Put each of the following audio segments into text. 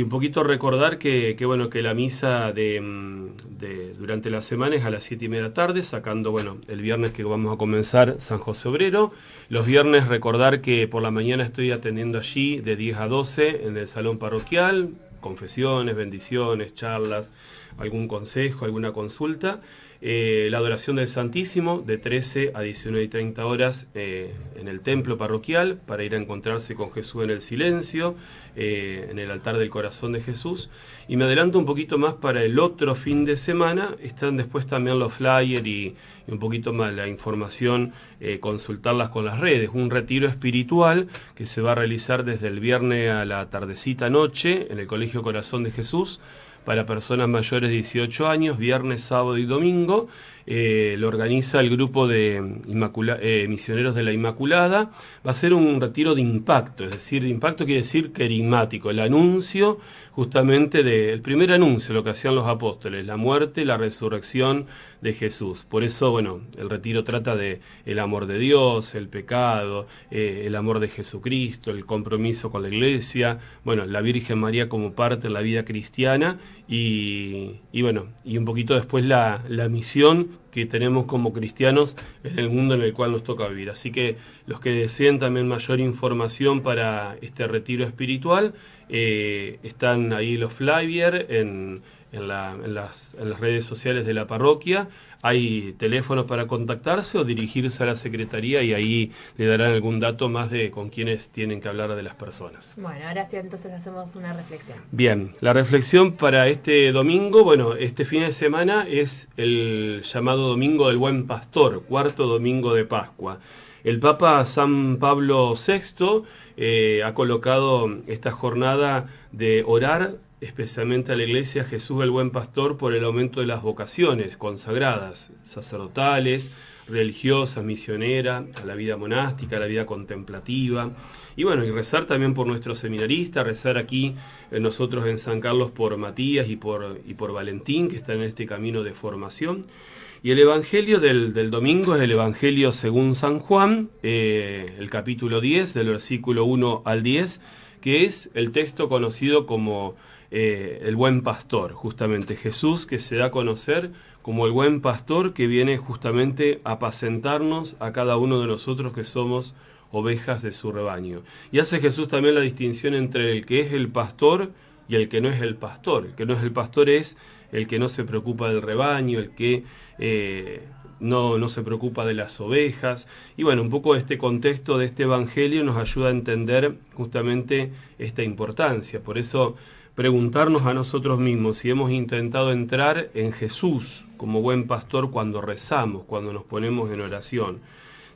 Y un poquito recordar que, bueno, que la misa mm, de, durante la semana es a las 7 y media tarde, sacando, bueno, el viernes que vamos a comenzar San José Obrero. Los viernes recordar que por la mañana estoy atendiendo allí de 10 a 12 en el salón parroquial, confesiones, bendiciones, charlas, algún consejo, alguna consulta. Eh, la adoración del Santísimo de 13 a 19 y 30 horas eh, en el templo parroquial para ir a encontrarse con Jesús en el silencio, eh, en el altar del corazón de Jesús. Y me adelanto un poquito más para el otro fin de semana. Están después también los flyers y, y, un poquito más la información, consultarlas con las redes. Un retiro espiritual que se va a realizar desde el viernes a la tardecita noche en el Colegio Corazón de Jesús para personas mayores de 18 años, viernes, sábado y domingo. Eh, lo organiza el grupo de eh, Misioneros de la Inmaculada. Va a ser un retiro de impacto, es decir, impacto quiere decir carismático el anuncio justamente del primer anuncio, lo que hacían los apóstoles, la muerte, y la resurrección de Jesús. Por eso, bueno, el retiro trata de el amor de Dios, el pecado, eh, el amor de Jesucristo, el compromiso con la iglesia, bueno, la Virgen María como parte de la vida cristiana y, bueno, y un poquito después la misión que tenemos como cristianos en el mundo en el cual nos toca vivir. Así que los que deseen también mayor información para este retiro espiritual, eh, están ahí los flyers en en, las, redes sociales de la parroquia. Hay teléfonos para contactarse o dirigirse a la secretaría y ahí le darán algún dato más de con quienes tienen que hablar de las personas. Bueno, ahora sí, entonces hacemos una reflexión. Bien, la reflexión para este domingo, bueno, este fin de semana es el llamado Domingo del Buen Pastor, cuarto domingo de Pascua. El Papa San Pablo VI eh, ha colocado esta jornada de orar especialmente a la iglesia Jesús el Buen Pastor por el aumento de las vocaciones consagradas, sacerdotales, religiosas, misioneras, a la vida monástica, a la vida contemplativa. Y bueno, y rezar también por nuestro seminarista, rezar aquí eh, nosotros en San Carlos por Matías y por, y por Valentín, que está en este camino de formación. Y el Evangelio del, domingo es el Evangelio según San Juan, eh, el capítulo 10, del versículo 1 al 10, que es el texto conocido como eh, el buen pastor, justamente Jesús que se da a conocer como el buen pastor que viene justamente a apacentarnos a cada uno de nosotros que somos ovejas de su rebaño. Y hace Jesús también la distinción entre el que es el pastor, y el que no es el pastor. El que no es el pastor es el que no se preocupa del rebaño, el que eh, no, no, se preocupa de las ovejas. Y bueno, un poco este contexto de este Evangelio nos ayuda a entender justamente esta importancia. Por eso preguntarnos a nosotros mismos si hemos intentado entrar en Jesús como buen pastor cuando rezamos, cuando nos ponemos en oración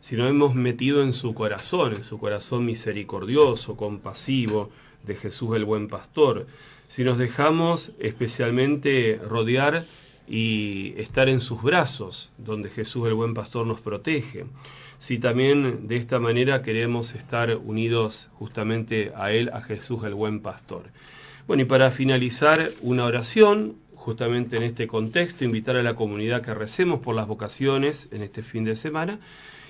si nos hemos metido en su corazón, en su corazón misericordioso, compasivo, de Jesús el buen pastor. Si nos dejamos especialmente rodear y estar en sus brazos, donde Jesús el buen pastor nos protege. Si también de esta manera queremos estar unidos justamente a Él, a Jesús el buen pastor. Bueno, y para finalizar, una oración, justamente en este contexto, invitar a la comunidad que recemos por las vocaciones en este fin de semana.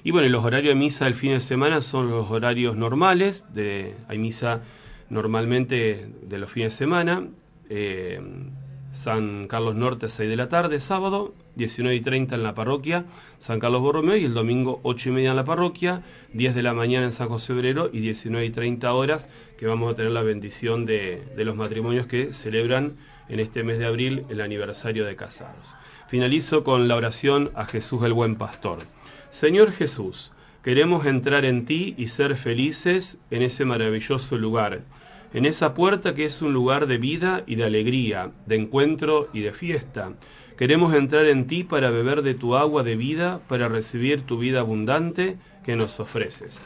Y bueno, los horarios de misa del fin de semana son los horarios normales, de, hay misa normalmente de los fines de semana. Eh, San Carlos Norte 6 de la tarde, sábado 19 y 30 en la parroquia San Carlos Borromeo y el domingo 8 y media en la parroquia, 10 de la mañana en San José Obrero y 19 y 30 horas que vamos a tener la bendición de los matrimonios que celebran en este mes de abril el aniversario de casados. Finalizo con la oración a Jesús el buen pastor. Señor Jesús, queremos entrar en ti y ser felices en ese maravilloso lugar en esa puerta que es un lugar de vida y de alegría, de encuentro y de fiesta. Queremos entrar en ti para beber de tu agua de vida, para recibir tu vida abundante que nos ofreces.